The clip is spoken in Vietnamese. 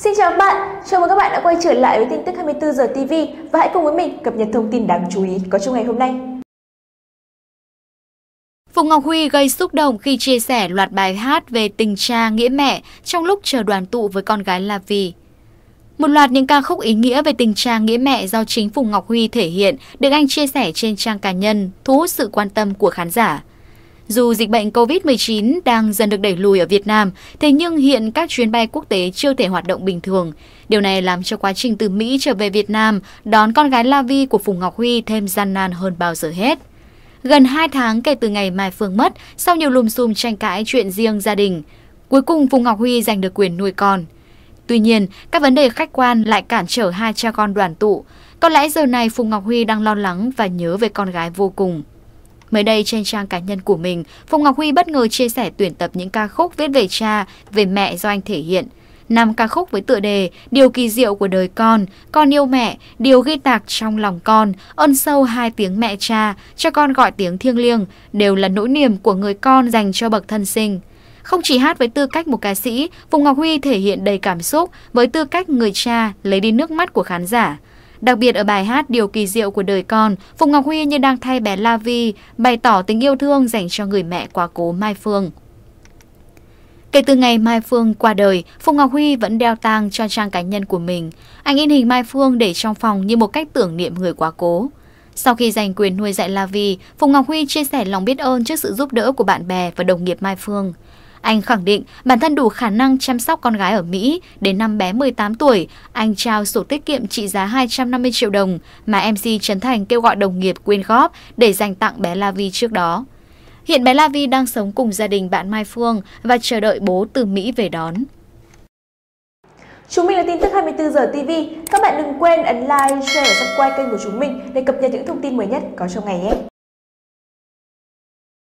Xin chào các bạn, chào mừng các bạn đã quay trở lại với tin tức 24 giờ TV và hãy cùng với mình cập nhật thông tin đáng chú ý có trong ngày hôm nay. Phùng Ngọc Huy gây xúc động khi chia sẻ loạt bài hát về tình cha nghĩa mẹ trong lúc chờ đoàn tụ với con gái La Vì. Một loạt những ca khúc ý nghĩa về tình cha nghĩa mẹ do chính Phùng Ngọc Huy thể hiện được anh chia sẻ trên trang cá nhân, thu hút sự quan tâm của khán giả. Dù dịch bệnh COVID-19 đang dần được đẩy lùi ở Việt Nam, thế nhưng hiện các chuyến bay quốc tế chưa thể hoạt động bình thường. Điều này làm cho quá trình từ Mỹ trở về Việt Nam đón con gái La Vi của Phùng Ngọc Huy thêm gian nan hơn bao giờ hết. Gần 2 tháng kể từ ngày Mai Phương mất, sau nhiều lùm xùm tranh cãi chuyện riêng gia đình, cuối cùng Phùng Ngọc Huy giành được quyền nuôi con. Tuy nhiên, các vấn đề khách quan lại cản trở hai cha con đoàn tụ. Có lẽ giờ này Phùng Ngọc Huy đang lo lắng và nhớ về con gái vô cùng. Mới đây trên trang cá nhân của mình, Phùng Ngọc Huy bất ngờ chia sẻ tuyển tập những ca khúc viết về cha, về mẹ do anh thể hiện. Năm ca khúc với tựa đề Điều kỳ diệu của đời con, Con yêu mẹ, Điều ghi tạc trong lòng con, Ơn sâu hai tiếng mẹ cha, Cho con gọi tiếng thiêng liêng đều là nỗi niềm của người con dành cho bậc thân sinh. Không chỉ hát với tư cách một ca sĩ, Phùng Ngọc Huy thể hiện đầy cảm xúc với tư cách người cha lấy đi nước mắt của khán giả. Đặc biệt ở bài hát Điều kỳ diệu của đời con, Phùng Ngọc Huy như đang thay bé La Vi bày tỏ tình yêu thương dành cho người mẹ quá cố Mai Phương. Kể từ ngày Mai Phương qua đời, Phùng Ngọc Huy vẫn đeo tang cho trang cá nhân của mình. Anh in hình Mai Phương để trong phòng như một cách tưởng niệm người quá cố. Sau khi giành quyền nuôi dạy La Vi, Phùng Ngọc Huy chia sẻ lòng biết ơn trước sự giúp đỡ của bạn bè và đồng nghiệp Mai Phương. Anh khẳng định bản thân đủ khả năng chăm sóc con gái ở Mỹ. Đến năm bé 18 tuổi, anh trao sổ tiết kiệm trị giá 250 triệu đồng mà MC Trấn Thành kêu gọi đồng nghiệp quyên góp để dành tặng bé la vi trước đó. Hiện bé la vi đang sống cùng gia đình bạn Mai Phương và chờ đợi bố từ Mỹ về đón. Chúng mình là tin tức 24 giờ TV. Các bạn đừng quên ấn like, share và subscribe kênh của chúng mình để cập nhật những thông tin mới nhất có trong ngày nhé.